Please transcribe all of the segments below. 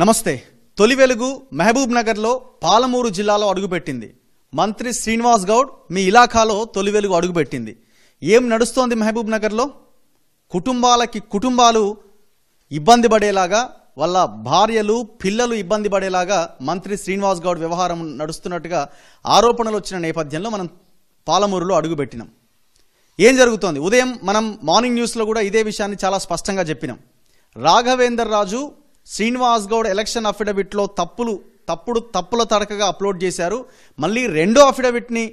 నమస్తే తొలి వెలుగు మహబూబ్ నగర్లో పాలమూరు జిల్లాలో అడుగుపెట్టింది మంత్రి శ్రీనివాస్ గౌడ్ మీ ఇలాఖాలో తొలి వెలుగు అడుగుపెట్టింది ఏం నడుస్తోంది మహబూబ్ నగర్లో కుటుంబాలకి కుటుంబాలు ఇబ్బంది పడేలాగా వాళ్ళ భార్యలు పిల్లలు ఇబ్బంది పడేలాగా మంత్రి శ్రీనివాస్ గౌడ్ వ్యవహారం నడుస్తున్నట్టుగా ఆరోపణలు వచ్చిన నేపథ్యంలో మనం పాలమూరులో అడుగుపెట్టినాం ఏం జరుగుతోంది ఉదయం మనం మార్నింగ్ న్యూస్లో కూడా ఇదే విషయాన్ని చాలా స్పష్టంగా చెప్పినాం రాఘవేందర్ రాజు శ్రీనివాస్ గౌడ్ ఎలక్షన్ అఫిడవిట్లో తప్పులు తప్పుడు తప్పుల తడకగా అప్లోడ్ చేశారు మళ్ళీ రెండో అఫిడవిట్ని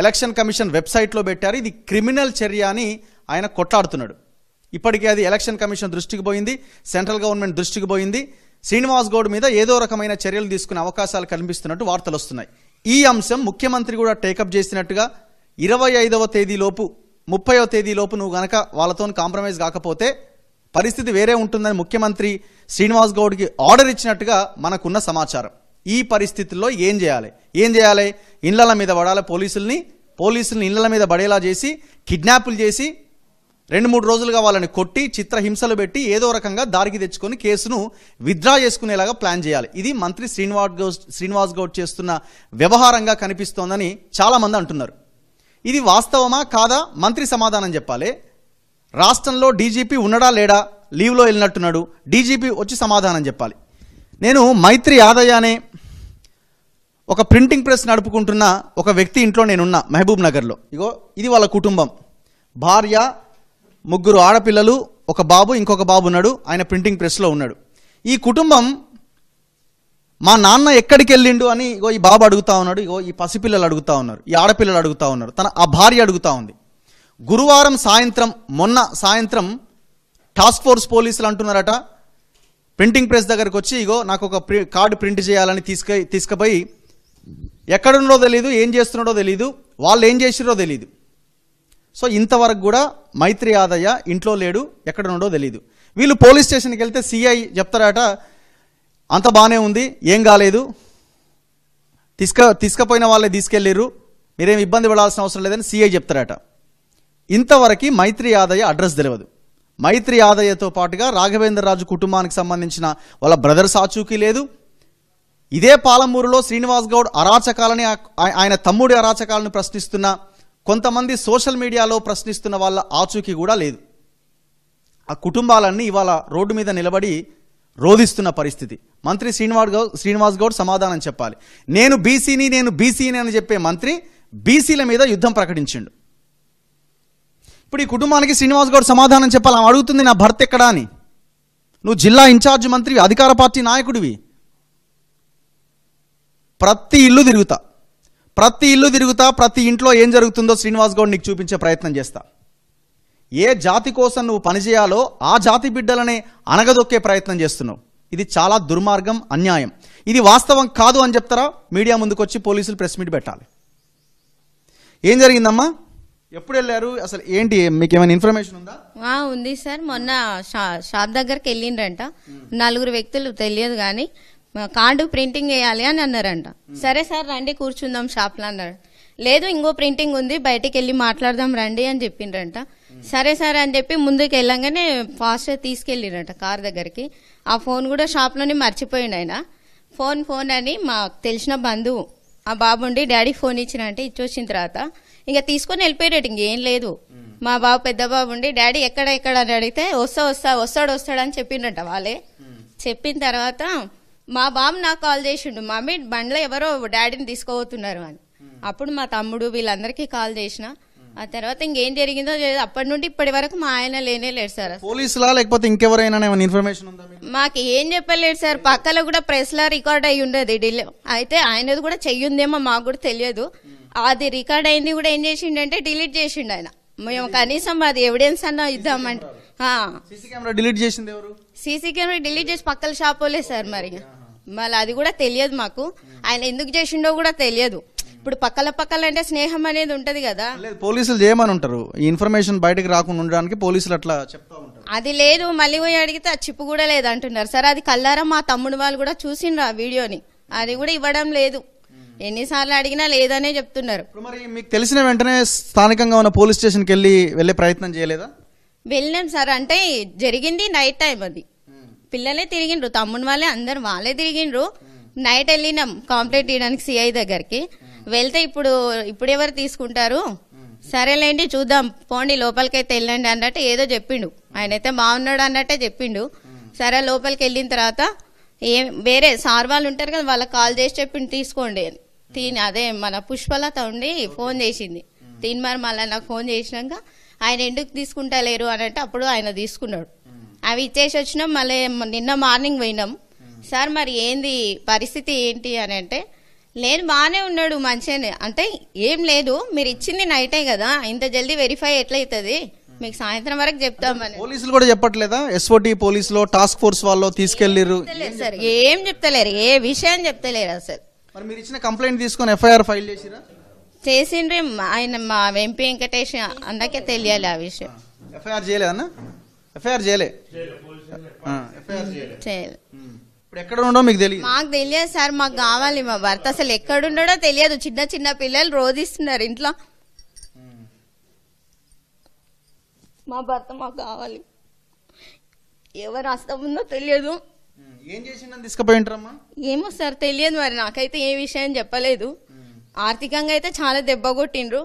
ఎలక్షన్ కమిషన్ వెబ్సైట్లో పెట్టారు ఇది క్రిమినల్ చర్య అని ఆయన కొట్లాడుతున్నాడు ఇప్పటికే అది ఎలక్షన్ కమిషన్ దృష్టికి పోయింది సెంట్రల్ గవర్నమెంట్ దృష్టికి పోయింది శ్రీనివాస్ గౌడ్ మీద ఏదో రకమైన చర్యలు తీసుకునే అవకాశాలు కనిపిస్తున్నట్టు వార్తలు వస్తున్నాయి ఈ అంశం ముఖ్యమంత్రి కూడా టేకప్ చేసినట్టుగా ఇరవై ఐదవ తేదీలోపు ముప్పైవ తేదీలోపు నువ్వు గనక వాళ్ళతో కాంప్రమైజ్ కాకపోతే పరిస్థితి వేరే ఉంటుందని ముఖ్యమంత్రి శ్రీనివాస్ గౌడ్కి ఆర్డర్ ఇచ్చినట్టుగా మనకున్న సమాచారం ఈ పరిస్థితుల్లో ఏం చేయాలి ఏం చేయాలి ఇళ్ళల మీద పడాలి పోలీసుల్ని పోలీసుల్ని ఇళ్ళల మీద పడేలా చేసి కిడ్నాపులు చేసి రెండు మూడు రోజులుగా వాళ్ళని కొట్టి చిత్రహింసలు పెట్టి ఏదో రకంగా దారికి తెచ్చుకొని కేసును విత్డ్రా చేసుకునేలాగా ప్లాన్ చేయాలి ఇది మంత్రి శ్రీనివాస్ గౌడ్ శ్రీనివాస్ గౌడ్ చేస్తున్న వ్యవహారంగా కనిపిస్తోందని చాలామంది అంటున్నారు ఇది వాస్తవమా కాదా మంత్రి సమాధానం చెప్పాలి రాష్ట్రంలో డీజీపీ ఉన్నడా లేడా లీవ్లో వెళ్ళినట్టున్నాడు డీజీపీ వచ్చి సమాధానం చెప్పాలి నేను మైత్రి యాదయ్య అనే ఒక ప్రింటింగ్ ప్రెస్ నడుపుకుంటున్న ఒక వ్యక్తి ఇంట్లో నేనున్నా మహబూబ్ నగర్లో ఇగో ఇది వాళ్ళ కుటుంబం భార్య ముగ్గురు ఆడపిల్లలు ఒక బాబు ఇంకొక బాబు ఉన్నాడు ఆయన ప్రింటింగ్ ప్రెస్లో ఉన్నాడు ఈ కుటుంబం మా నాన్న ఎక్కడికి వెళ్ళిండు అని ఇగో ఈ బాబు అడుగుతా ఉన్నాడు ఇగో ఈ పసిపిల్లలు అడుగుతా ఉన్నారు ఈ ఆడపిల్లలు అడుగుతా ఉన్నారు తన ఆ భార్య అడుగుతా ఉంది గురువారం సాయంత్రం మొన్న సాయంత్రం టాస్క్ ఫోర్స్ పోలీసులు అంటున్నారట ప్రింటింగ్ ప్రెస్ దగ్గరకు వచ్చి ఇగో నాకు ఒక కార్డు ప్రింట్ చేయాలని తీసుక తీసుకుపోయి ఎక్కడున్నో తెలియదు ఏం చేస్తున్నాడో తెలియదు వాళ్ళు ఏం చేసిరో తెలియదు సో ఇంతవరకు కూడా మైత్రి యాదయ్య ఇంట్లో లేడు ఎక్కడున్నాడో తెలియదు వీళ్ళు పోలీస్ స్టేషన్కి వెళ్తే సిఐ చెప్తారట అంత బాగానే ఉంది ఏం కాలేదు తీసుక తీసుకపోయిన వాళ్ళే తీసుకెళ్ళారు మీరేం ఇబ్బంది పడాల్సిన అవసరం లేదని సిఐ చెప్తారట ఇంతవరకు మైత్రి ఆదయ్య అడ్రస్ తెలియదు మైత్రి ఆదయ్యతో పాటుగా రాఘవేంద్రరాజు కుటుంబానికి సంబంధించిన వాళ్ళ బ్రదర్స్ ఆచూకీ లేదు ఇదే పాలమూరులో శ్రీనివాస్ గౌడ్ అరాచకాలని ఆయన తమ్ముడి అరాచకాలను ప్రశ్నిస్తున్న కొంతమంది సోషల్ మీడియాలో ప్రశ్నిస్తున్న వాళ్ళ ఆచూకీ కూడా లేదు ఆ కుటుంబాలన్నీ ఇవాళ రోడ్డు మీద నిలబడి రోధిస్తున్న పరిస్థితి మంత్రి శ్రీనివాస్ గౌడ్ శ్రీనివాస్ గౌడ్ సమాధానం చెప్పాలి నేను బీసీని నేను బీసీని అని చెప్పే మంత్రి బీసీల మీద యుద్ధం ప్రకటించిండు ఇప్పుడు ఈ కుటుంబానికి శ్రీనివాస్ గౌడ్ సమాధానం చెప్పాలి ఆమె అడుగుతుంది నా భర్త ఎక్కడా అని నువ్వు జిల్లా ఇన్ఛార్జ్ మంత్రివి అధికార పార్టీ నాయకుడివి ప్రతి ఇల్లు తిరుగుతా ప్రతి ఇల్లు తిరుగుతా ప్రతి ఇంట్లో ఏం జరుగుతుందో శ్రీనివాస్ గౌడ్ నీకు చూపించే ప్రయత్నం చేస్తా ఏ జాతి కోసం నువ్వు పనిచేయాలో ఆ జాతి బిడ్డలనే అనగదొక్కే ప్రయత్నం చేస్తున్నావు ఇది చాలా దుర్మార్గం అన్యాయం ఇది వాస్తవం కాదు అని చెప్తారా మీడియా ముందుకొచ్చి పోలీసులు ప్రెస్ మీట్ పెట్టాలి ఏం జరిగిందమ్మా ఎప్పుడు వెళ్ళారు అసలు ఏంటి మీకు ఏమైనా ఇన్ఫర్మేషన్ ఉందా ఉంది సార్ మొన్న షా- షాప్ దగ్గరికి వెళ్ళిండ్రంట నలుగురు వ్యక్తులు తెలియదు కానీ మా కార్డు ప్రింటింగ్ వేయాలి అని అన్నారంట సరే సార్ రండి కూర్చుందాం షాప్లో అన్నారు లేదు ఇంకో ప్రింటింగ్ ఉంది బయటికి వెళ్ళి మాట్లాడదాం రండి అని చెప్పిండ్రంట సరే సార్ అని చెప్పి ముందుకు వెళ్ళంగానే ఫాస్ట్ తీసుకెళ్ళిరంట కార్ దగ్గరికి ఆ ఫోన్ కూడా షాప్లోనే మర్చిపోయిండు ఆయన ఫోన్ ఫోన్ అని మాకు తెలిసిన బంధువు ఆ బాబుండి డాడీ ఫోన్ ఇచ్చి వచ్చిన తర్వాత ఇంకా తీసుకొని వెళ్ళిపోయాడు ఇంకేం లేదు మా బాబు పెద్ద బాబు ఉండి డాడీ ఎక్కడ ఎక్కడ అని అడిగితే వస్తా వస్తా వస్తాడు వస్తాడు అని చెప్పిండట వాళ్ళే చెప్పిన తర్వాత మా బాబు నాకు కాల్ చేసిండు మమ్మీ బండ్లో ఎవరో డాడీని తీసుకోబోతున్నారు అని అప్పుడు మా తమ్ముడు వీళ్ళందరికీ కాల్ చేసిన ఆ తర్వాత ఇంకేం జరిగిందో అప్పటి నుండి ఇప్పటి వరకు మా ఆయన లేనే లేడు సార్ పోలీసులా లేకపోతే ఇంకెవరైనా ఇన్ఫర్మేషన్ మాకు ఏం చెప్పలేదు సార్ పక్కలో కూడా ప్రెస్ లా రికార్డ్ అయి ఉండేది ఢిల్లీ అయితే ఆయనది కూడా చెయ్యుందేమో మాకు కూడా తెలియదు అది రికార్డ్ అయింది కూడా ఏం చేసిండంటే డిలీట్ చేసిండు ఆయన మేము కనీసం అది ఎవిడెన్స్ అన్న ఇద్దామంటే CC camera delete CC camera delete చేసి పక్కల షాప్ వాళ్ళే సార్ మరి మళ్ళీ అది కూడా తెలియదు మాకు ఆయన ఎందుకు చేసిండో కూడా తెలియదు ఇప్పుడు పక్కల పక్కల అంటే స్నేహం అనేది ఉంటది కదా పోలీసులు చేయమని ఉంటారు ఇన్ఫర్మేషన్ బయటకు రాకుండా ఉండడానికి పోలీసులు అట్లా అది లేదు మళ్ళీ పోయి అడిగితే ఆ చిప్పు కూడా లేదు అంటున్నారు సార్ అది కల్లారా మా తమ్ముడు వాళ్ళు కూడా చూసిండ్రు ఆ వీడియోని అది కూడా ఇవ్వడం లేదు ఎన్నిసార్లు అడిగినా లేదనే చెప్తున్నారు మరి మీకు తెలిసిన వెంటనే స్థానికంగా ఉన్న పోలీస్ స్టేషన్కి వెళ్ళి వెళ్ళే ప్రయత్నం చేయలేదా వెళ్ళినాం సార్ అంటే జరిగింది నైట్ టైం అది పిల్లలే తిరిగిండ్రు తమ్ముడు వాళ్ళే అందరు వాళ్ళే తిరిగిండ్రు నైట్ వెళ్ళినాం కంప్లైంట్ ఇవ్వడానికి సిఐ దగ్గరికి వెళ్తే ఇప్పుడు ఇప్పుడు ఎవరు తీసుకుంటారు సరేలేండి చూద్దాం పోండి లోపలికైతే వెళ్ళండి అన్నట్టు ఏదో చెప్పిండు ఆయన అయితే బాగున్నాడు అన్నట్టే చెప్పిండు సరే లోపలికి వెళ్ళిన తర్వాత ఏ వేరే సార్ వాళ్ళు ఉంటారు కదా వాళ్ళకి కాల్ చేసి చెప్పిండు తీసుకోండి అని తిని అదే మన పుష్పలత ఉండి ఫోన్ చేసింది మరి మళ్ళీ నాకు ఫోన్ చేసినాక ఆయన ఎందుకు లేరు అని అంటే అప్పుడు ఆయన తీసుకున్నాడు అవి ఇచ్చేసి వచ్చినాం మళ్ళీ నిన్న మార్నింగ్ పోయినాం సార్ మరి ఏంది పరిస్థితి ఏంటి అని అంటే లేదు బాగానే ఉన్నాడు మంచిగానే అంటే ఏం లేదు మీరు ఇచ్చింది నైటే కదా ఇంత జల్దీ వెరిఫై ఎట్లయితుంది మీకు సాయంత్రం వరకు చెప్తామని పోలీసులు కూడా చెప్పట్లేదా ఎస్ఓటి పోలీసులో టాస్క్ ఫోర్స్ వాళ్ళు తీసుకెళ్లి సార్ ఏం చెప్తలేరు ఏ విషయం చెప్తలేరు అసలు మరి మీరు ఇచ్చిన కంప్లైంట్ తీసుకొని ఎఫ్ఐఆర్ ఫైల్ చేసిరా చేసిండ్రి ఆయన మా ఎంపీ వెంకటేష్ అన్నకే తెలియాలి ఆ విషయం ఎఫ్ఐఆర్ చేయలేదు అన్న ఎఫ్ఐఆర్ చేయలే ఇప్పుడు ఎక్కడ ఉండో మీకు తెలియదు మాకు తెలియదు సార్ మాకు కావాలి మా భర్త అసలు ఎక్కడ ఉండడో తెలియదు చిన్న చిన్న పిల్లలు రోజు ఇస్తున్నారు ఇంట్లో మా భర్త మాకు కావాలి ఎవరు అస్తం ఉందో తెలియదు ఏం చేసిందని ఏమో సార్ తెలియదు మరి నాకైతే ఏ విషయం చెప్పలేదు ఆర్థికంగా అయితే చాలా దెబ్బ కొట్టిండ్రు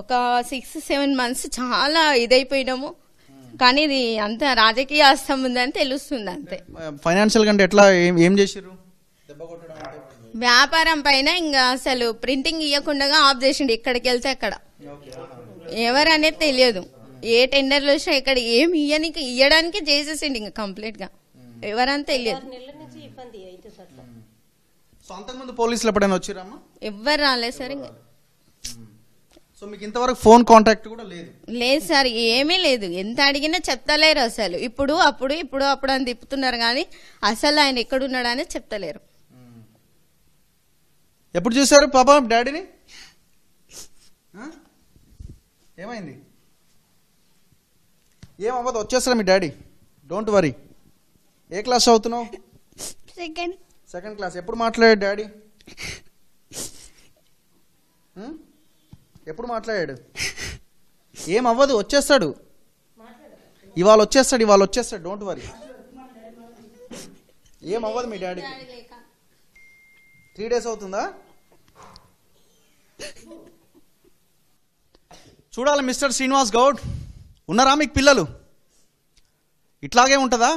ఒక సిక్స్ సెవెన్ మంత్స్ చాలా ఇదైపోయినాము కానీ ఇది అంత రాజకీయ అస్తం ఉందని తెలుస్తుంది అంతే ఫైనాన్షియల్ అంటే ఎట్లా ఏం చేసిర్రు వ్యాపారం పైన ఇంకా అసలు ప్రింటింగ్ ఇవ్వకుండా ఆఫ్ చేసిండు ఇక్కడికి వెళ్తే అక్కడ ఎవరు అనేది తెలియదు ఏ టెండర్లు వచ్చినా ఇక్కడ ఏమి ఇయ్యనికి ఇయ్యడానికి చేసేసిండు ఇంకా కంప్లీట్గా ఎవరని తెలియదు పోలీసులు ఎప్పుడైనా ఎవరు రాలేదు సార్ మీకు ఇంతవరకు ఫోన్ లేదు లేదు సార్ ఏమీ లేదు ఎంత అడిగినా చెప్తలేరు అసలు ఇప్పుడు అప్పుడు ఇప్పుడు అప్పుడు అని తిప్పుతున్నారు కానీ అసలు ఆయన ఎక్కడున్నాడు అని చెప్తలేరు ఎప్పుడు చూసారు పాపా డాడీని ఏమైంది ఏమవ్వదు వచ్చేస్తారా మీ డాడీ డోంట్ వరీ ఏ క్లాస్ చదువుతున్నావు సెకండ్ సెకండ్ క్లాస్ ఎప్పుడు మాట్లాడాడు డాడీ ఎప్పుడు మాట్లాడాడు ఏం అవ్వదు వచ్చేస్తాడు ఇవాళ వచ్చేస్తాడు ఇవాళ వచ్చేస్తాడు డోంట్ వరీ ఏం అవ్వదు మీ డాడీ త్రీ డేస్ అవుతుందా చూడాలి మిస్టర్ శ్రీనివాస్ గౌడ్ ఉన్నారా మీకు పిల్లలు ఇట్లాగే ఉంటుందా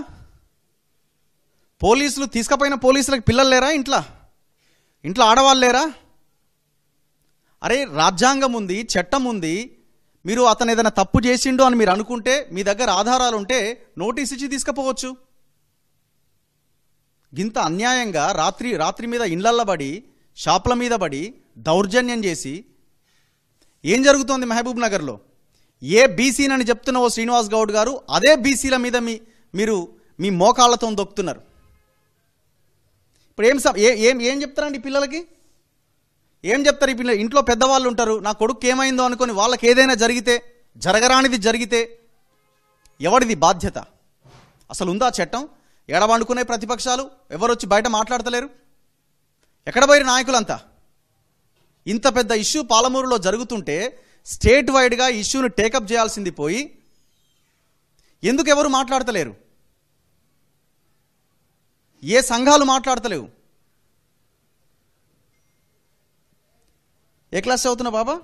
పోలీసులు తీసుకపోయిన పోలీసులకు పిల్లలు లేరా ఇంట్లో ఇంట్లో ఆడవాళ్ళు లేరా అరే రాజ్యాంగం ఉంది చట్టం ఉంది మీరు అతను ఏదైనా తప్పు చేసిండు అని మీరు అనుకుంటే మీ దగ్గర ఆధారాలు ఉంటే నోటీస్ ఇచ్చి తీసుకుపోవచ్చు గింత అన్యాయంగా రాత్రి రాత్రి మీద ఇండ్లల్ల పడి షాపుల మీద పడి దౌర్జన్యం చేసి ఏం జరుగుతోంది మహబూబ్ నగర్లో ఏ బీసీనని ఓ శ్రీనివాస్ గౌడ్ గారు అదే బీసీల మీద మీ మీరు మీ మోకాళ్ళతో దొక్కుతున్నారు ఇప్పుడు ఏం ఏం ఏం చెప్తారండి పిల్లలకి ఏం చెప్తారు ఈ పిల్లలు ఇంట్లో పెద్దవాళ్ళు ఉంటారు నా కొడుకు ఏమైందో అనుకొని వాళ్ళకి ఏదైనా జరిగితే జరగరానిది జరిగితే ఎవరిది బాధ్యత అసలు ఉందా చట్టం ఎడబండుకునే ప్రతిపక్షాలు వచ్చి బయట మాట్లాడతలేరు ఎక్కడ పోయిన నాయకులంతా ఇంత పెద్ద ఇష్యూ పాలమూరులో జరుగుతుంటే స్టేట్ వైడ్గా ఇష్యూను టేకప్ చేయాల్సింది పోయి ఎందుకు ఎవరు మాట్లాడతలేరు ఏ సంఘాలు మాట్లాడతలేవు ఏ క్లాస్ చదువుతున్నావు బాబా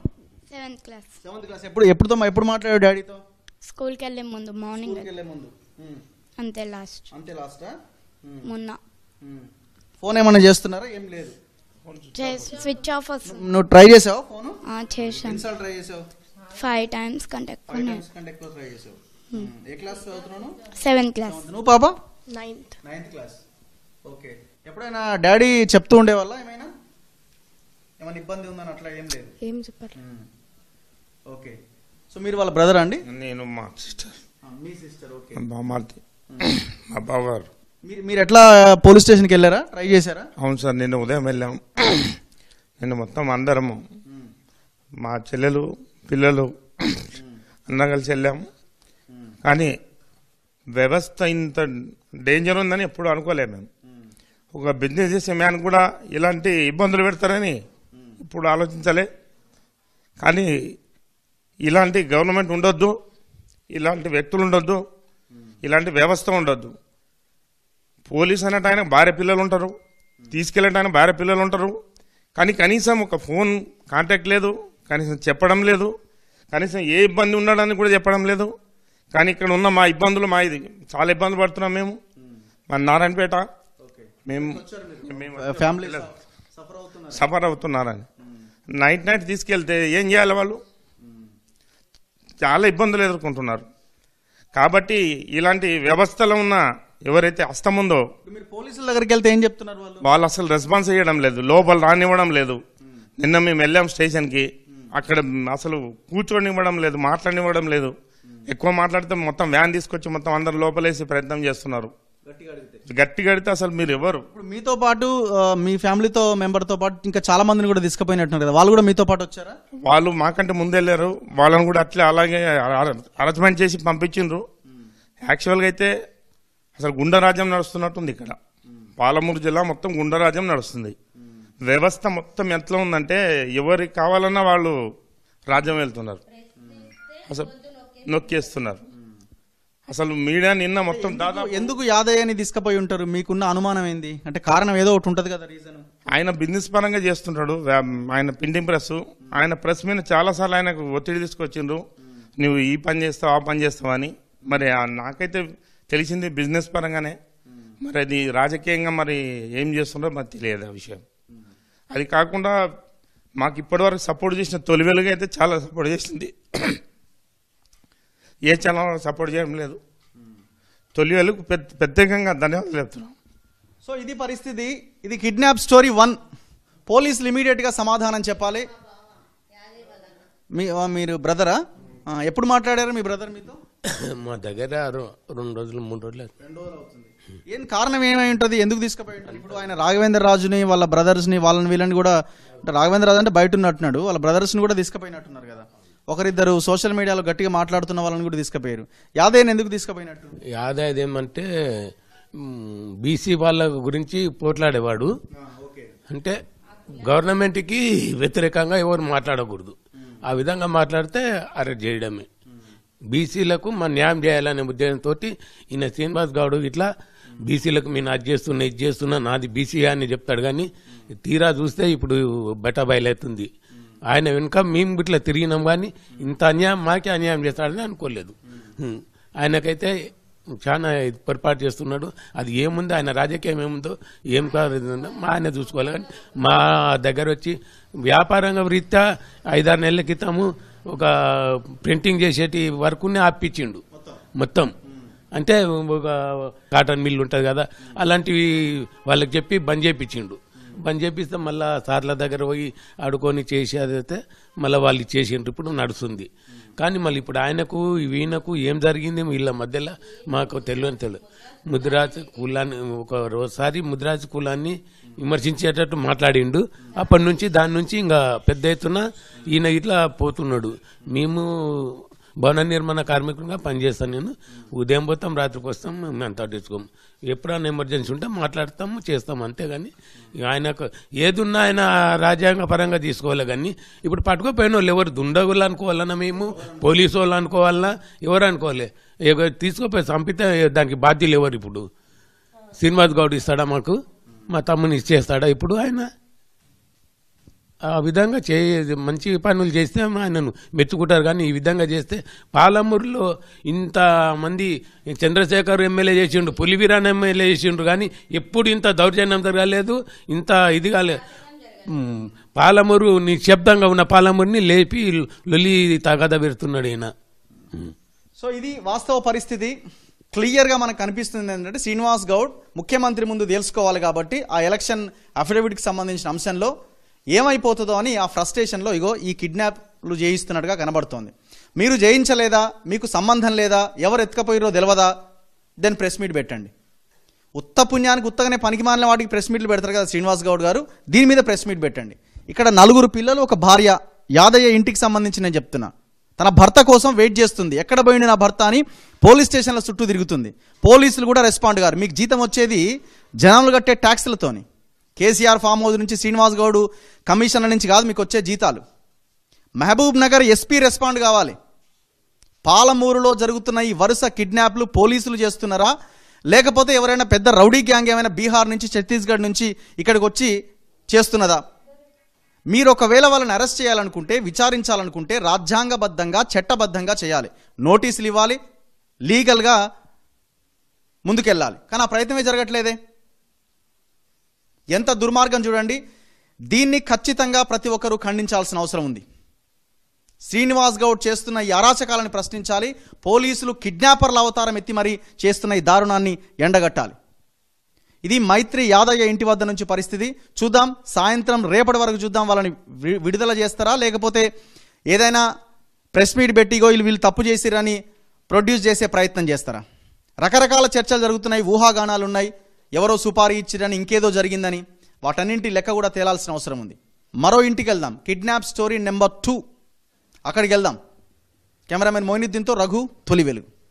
సెవెంత్ క్లాస్ సెవెంత్ క్లాస్ ఎప్పుడు ఎప్పుడుతో ఎప్పుడు మాట్లాడావు డాడీతో స్కూల్కి వెళ్ళే ముందు మార్నింగ్ వెళ్ళే ముందు hmm. అంతే లాస్ట్ అంతే లాస్ట్ hmm. మొన్న ఫోన్ hmm. ఏమైనా చేస్తున్నారా ఏం లేదు చేసి స్విచ్ ఆఫ్ నువ్వు ట్రై చేసావు ఫోన్ చేశాను ఎన్నిసార్లు ట్రై చేసావు ఫైవ్ టైమ్స్ కంటే ఫైవ్ టైమ్స్ కంటే ఎక్కువ ట్రై చేసావు ఏ క్లాస్ చదువుతున్నావు సెవెంత్ క్లాస్ నువ్వు పాప నైన్త్ నైన్త్ క్లాస్ ఓకే ఎప్పుడైనా డాడీ చెప్తూ ఉండేవాళ్ళ ఏమైనా ఏమైనా ఇబ్బంది ఉందని అట్లా ఏం లేదు ఏం చెప్పారు ఓకే సో మీరు వాళ్ళ బ్రదర్ అండి నేను మా సిస్టర్ మీ సిస్టర్ ఓకే బామార్ది మా బావగారు మీరు మీరు ఎట్లా పోలీస్ స్టేషన్కి వెళ్ళారా ట్రై చేశారా అవును సార్ నిన్న ఉదయం వెళ్ళాం నిన్న మొత్తం అందరము మా చెల్లెలు పిల్లలు అందరం కలిసి వెళ్ళాము కానీ వ్యవస్థ ఇంత డేంజర్ ఉందని ఎప్పుడు అనుకోలేము మేము ఒక బిజినెస్ చేసే మ్యాన్ కూడా ఇలాంటి ఇబ్బందులు పెడతారని ఇప్పుడు ఆలోచించలే కానీ ఇలాంటి గవర్నమెంట్ ఉండొద్దు ఇలాంటి వ్యక్తులు ఉండొద్దు ఇలాంటి వ్యవస్థ ఉండొద్దు పోలీస్ అన్నట్టు ఆయన భార్య పిల్లలు ఉంటారు తీసుకెళ్ళటం భార్య పిల్లలు ఉంటారు కానీ కనీసం ఒక ఫోన్ కాంటాక్ట్ లేదు కనీసం చెప్పడం లేదు కనీసం ఏ ఇబ్బంది ఉండడానికి కూడా చెప్పడం లేదు కానీ ఇక్కడ ఉన్న మా ఇబ్బందులు మా ఇది చాలా ఇబ్బంది పడుతున్నాం మేము మా నారాయణపేట మేము ఫ్యామిలీ సఫర్ అవుతున్నారని నైట్ నైట్ తీసుకెళ్తే ఏం చేయాలి వాళ్ళు చాలా ఇబ్బందులు ఎదుర్కొంటున్నారు కాబట్టి ఇలాంటి వ్యవస్థలో ఉన్న ఎవరైతే అస్తముందో మీరు పోలీసుల దగ్గరికి వెళ్తే ఏం చెప్తున్నారు వాళ్ళు వాళ్ళు అసలు రెస్పాన్స్ ఇవ్వడం లేదు లోపల రానివ్వడం లేదు నిన్న మేము వెళ్ళాం స్టేషన్కి అక్కడ అసలు కూర్చొనివ్వడం లేదు మాట్లాడివ్వడం లేదు ఎక్కువ మాట్లాడితే మొత్తం వ్యాన్ తీసుకొచ్చి మొత్తం అందరు లోపలేసి ప్రయత్నం చేస్తున్నారు గట్టిగా అడిగితే అసలు మీరు ఎవరు ఇప్పుడు మీతో పాటు మీ ఫ్యామిలీతో మెంబర్తో పాటు ఇంకా చాలా మందిని కూడా తీసుకుపోయినట్టున్నారు కదా వాళ్ళు కూడా మీతో పాటు వచ్చారా వాళ్ళు మాకంటే ముందు వెళ్ళారు వాళ్ళని కూడా అట్లే అలాగే అరేంజ్మెంట్ చేసి పంపించిండ్రు యాక్చువల్గా అయితే అసలు గుండరాజ్యం నడుస్తున్నట్టుంది ఇక్కడ పాలమూరు జిల్లా మొత్తం గుండరాజ్యం నడుస్తుంది వ్యవస్థ మొత్తం ఎంతలో ఉందంటే ఎవరికి కావాలన్నా వాళ్ళు రాజ్యం వెళ్తున్నారు అసలు నొక్కేస్తున్నారు అసలు మీడియా నిన్న మొత్తం దాదాపు ఎందుకు యాదయ్యని తీసుకుపోయి ఉంటారు మీకున్న అనుమానం ఏంది అంటే కారణం ఏదో ఒకటి ఉంటుంది కదా రీజన్ ఆయన బిజినెస్ పరంగా చేస్తుంటాడు ఆయన ప్రింటింగ్ ప్రెస్ ఆయన ప్రెస్ మీద చాలాసార్లు ఆయనకు ఒత్తిడి తీసుకొచ్చిండ్రు నువ్వు ఈ పని చేస్తావు ఆ పని చేస్తావు అని మరి నాకైతే తెలిసింది బిజినెస్ పరంగానే మరి అది రాజకీయంగా మరి ఏం చేస్తుండో మరి తెలియదు ఆ విషయం అది కాకుండా మాకు ఇప్పటివరకు సపోర్ట్ చేసిన తొలివేలుగా అయితే చాలా సపోర్ట్ చేసింది ఏ ఛానల్ సపోర్ట్ చేయడం లేదు తొలి వాళ్ళకు ప్రత్యేకంగా ధన్యవాదాలు చెప్తున్నాం సో ఇది పరిస్థితి ఇది కిడ్నాప్ స్టోరీ వన్ పోలీసులు ఇమీడియట్గా సమాధానం చెప్పాలి మీ మీరు బ్రదరా ఎప్పుడు మాట్లాడారు మీ బ్రదర్ మీతో మా దగ్గర రెండు రోజులు మూడు రోజులు ఏం కారణం ఏమై ఉంటుంది ఎందుకు తీసుకుపోయి ఇప్పుడు ఆయన రాఘవేంద్ర రాజుని వాళ్ళ బ్రదర్స్ని వాళ్ళని వీళ్ళని కూడా రాఘవేంద్ర రాజు అంటే బయట ఉన్నట్టున్నాడు వాళ్ళ బ్రదర్స్ని కూడా తీసుకుపోయినట్టున్నారు కదా ఒకరిద్దరు సోషల్ మీడియాలో గట్టిగా మాట్లాడుతున్న వాళ్ళని కూడా తీసుకుపోయారు యాదయ్య ఎందుకు తీసుకుపోయినట్టు యాదయ్య ఏమంటే బీసీ వాళ్ళ గురించి పోట్లాడేవాడు అంటే గవర్నమెంట్కి వ్యతిరేకంగా ఎవరు మాట్లాడకూడదు ఆ విధంగా మాట్లాడితే అరెస్ట్ చేయడమే బీసీలకు మన న్యాయం చేయాలనే ఉద్దేశంతో ఈయన శ్రీనివాస్ గౌడ్ ఇట్లా బీసీలకు మేము అది చేస్తున్నా ఇది చేస్తున్నా నాది బీసీ అని చెప్తాడు కానీ తీరా చూస్తే ఇప్పుడు బెటా అవుతుంది ఆయన వెనుక మేము ఇట్లా తిరిగినాం కానీ ఇంత అన్యాయం మాకే అన్యాయం చేస్తాడని అనుకోలేదు ఆయనకైతే చాలా పొరపాటు చేస్తున్నాడు అది ఏముందో ఆయన రాజకీయం ఏముందో ఏం కాదు మా ఆయన చూసుకోవాలి కానీ మా దగ్గర వచ్చి వ్యాపారంగా రీత్యా ఐదారు నెలల క్రితము ఒక ప్రింటింగ్ చేసేటి వర్క్ని ఆపించిండు మొత్తం అంటే ఒక కాటన్ మిల్లు ఉంటుంది కదా అలాంటివి వాళ్ళకి చెప్పి బంద్ చేయించిండు పని చేపిస్తే మళ్ళీ సార్ల దగ్గర పోయి ఆడుకొని చేసి అదైతే మళ్ళీ వాళ్ళు చేసిండ్రు ఇప్పుడు నడుస్తుంది కానీ మళ్ళీ ఇప్పుడు ఆయనకు ఈయనకు ఏం జరిగింది వీళ్ళ మధ్యలో మాకు తెలియని తెలు ముద్రాజ్ కులాన్ని ఒక రోజుసారి ముద్రాజ్ కులాన్ని విమర్శించేటట్టు మాట్లాడిండు అప్పటి నుంచి దాని నుంచి ఇంకా పెద్ద ఎత్తున ఈయన ఇట్లా పోతున్నాడు మేము భవన నిర్మాణ కార్మికులుగా పనిచేస్తాను నేను ఉదయం పోతాం రాత్రికి వస్తాం మేము అంతా తెచ్చుకోము ఎప్పుడైనా ఎమర్జెన్సీ ఉంటే మాట్లాడతాము చేస్తాము అంతేగాని ఆయనకు ఉన్నా ఆయన రాజ్యాంగ పరంగా తీసుకోవాలి కానీ ఇప్పుడు పట్టుకోపోయిన వాళ్ళు ఎవరు దుండగులు అనుకోవాలన్నా మేము పోలీసు వాళ్ళు అనుకోవాలన్నా ఎవరు అనుకోవాలి తీసుకోపోయి చంపితే దానికి బాధ్యులు ఎవరు ఇప్పుడు శ్రీనివాస్ గౌడ్ ఇస్తాడా మాకు మా తమ్ముని ఇచ్చేస్తాడా ఇప్పుడు ఆయన ఆ విధంగా చే మంచి పనులు చేస్తే ఆయనను మెచ్చుకుంటారు కానీ ఈ విధంగా చేస్తే పాలమూరులో ఇంతమంది చంద్రశేఖర్ ఎమ్మెల్యే చేసిండు పులివీరాన్ ఎమ్మెల్యే చేసిండు కానీ ఎప్పుడు ఇంత దౌర్జన్యం జరగలేదు ఇంత ఇది కాలేదు పాలమూరు నిశ్శబ్దంగా ఉన్న పాలమూరిని లేపి లొలి తగద పెడుతున్నాడు ఈయన సో ఇది వాస్తవ పరిస్థితి క్లియర్గా మనకు కనిపిస్తుంది ఏంటంటే శ్రీనివాస్ గౌడ్ ముఖ్యమంత్రి ముందు తెలుసుకోవాలి కాబట్టి ఆ ఎలక్షన్ అఫిడవిట్కి సంబంధించిన అంశంలో ఏమైపోతుందో అని ఆ ఫ్రస్ట్రేషన్లో ఇగో ఈ కిడ్నాప్లు జయిస్తున్నట్టుగా కనబడుతోంది మీరు జయించలేదా మీకు సంబంధం లేదా ఎవరు ఎత్తుకపోయిరో తెలియదా దెన్ ప్రెస్ మీట్ పెట్టండి ఉత్త పుణ్యానికి ఉత్తగానే పనికిమాలిన వాటికి ప్రెస్ మీట్లు పెడతారు కదా శ్రీనివాస్ గౌడ్ గారు దీని మీద ప్రెస్ మీట్ పెట్టండి ఇక్కడ నలుగురు పిల్లలు ఒక భార్య యాదయ్య ఇంటికి సంబంధించి నేను చెప్తున్నా తన భర్త కోసం వెయిట్ చేస్తుంది ఎక్కడ పోయింది నా భర్త అని పోలీస్ స్టేషన్ల చుట్టూ తిరుగుతుంది పోలీసులు కూడా రెస్పాండ్ గారు మీకు జీతం వచ్చేది జనాలు కట్టే ట్యాక్సులతోని కేసీఆర్ ఫామ్ హౌస్ నుంచి శ్రీనివాస్ గౌడ్ కమిషనర్ నుంచి కాదు మీకు వచ్చే జీతాలు మహబూబ్ నగర్ ఎస్పీ రెస్పాండ్ కావాలి పాలమూరులో జరుగుతున్న ఈ వరుస కిడ్నాప్లు పోలీసులు చేస్తున్నారా లేకపోతే ఎవరైనా పెద్ద రౌడీ గ్యాంగ్ ఏమైనా బీహార్ నుంచి ఛత్తీస్గఢ్ నుంచి ఇక్కడికి వచ్చి చేస్తున్నదా మీరు ఒకవేళ వాళ్ళని అరెస్ట్ చేయాలనుకుంటే విచారించాలనుకుంటే రాజ్యాంగబద్ధంగా చట్టబద్ధంగా చేయాలి నోటీసులు ఇవ్వాలి లీగల్గా ముందుకెళ్ళాలి కానీ ఆ ప్రయత్నమే జరగట్లేదే ఎంత దుర్మార్గం చూడండి దీన్ని ఖచ్చితంగా ప్రతి ఒక్కరూ ఖండించాల్సిన అవసరం ఉంది శ్రీనివాస్ గౌడ్ చేస్తున్న ఈ అరాచకాలను ప్రశ్నించాలి పోలీసులు కిడ్నాపర్ల అవతారం ఎత్తి మరీ చేస్తున్న ఈ దారుణాన్ని ఎండగట్టాలి ఇది మైత్రి యాదయ్య ఇంటి వద్ద నుంచి పరిస్థితి చూద్దాం సాయంత్రం రేపటి వరకు చూద్దాం వాళ్ళని విడుదల చేస్తారా లేకపోతే ఏదైనా ప్రెస్ మీట్ పెట్టిగో వీళ్ళు తప్పు చేసిరని ప్రొడ్యూస్ చేసే ప్రయత్నం చేస్తారా రకరకాల చర్చలు జరుగుతున్నాయి ఊహాగానాలు ఉన్నాయి ఎవరో సుపారీ ఇచ్చిరని ఇంకేదో జరిగిందని వాటన్నింటి లెక్క కూడా తేలాల్సిన అవసరం ఉంది మరో ఇంటికి వెళ్దాం కిడ్నాప్ స్టోరీ నెంబర్ టూ అక్కడికి వెళ్దాం కెమెరామెన్ మోయినుద్దీన్తో రఘు తొలి వెలుగు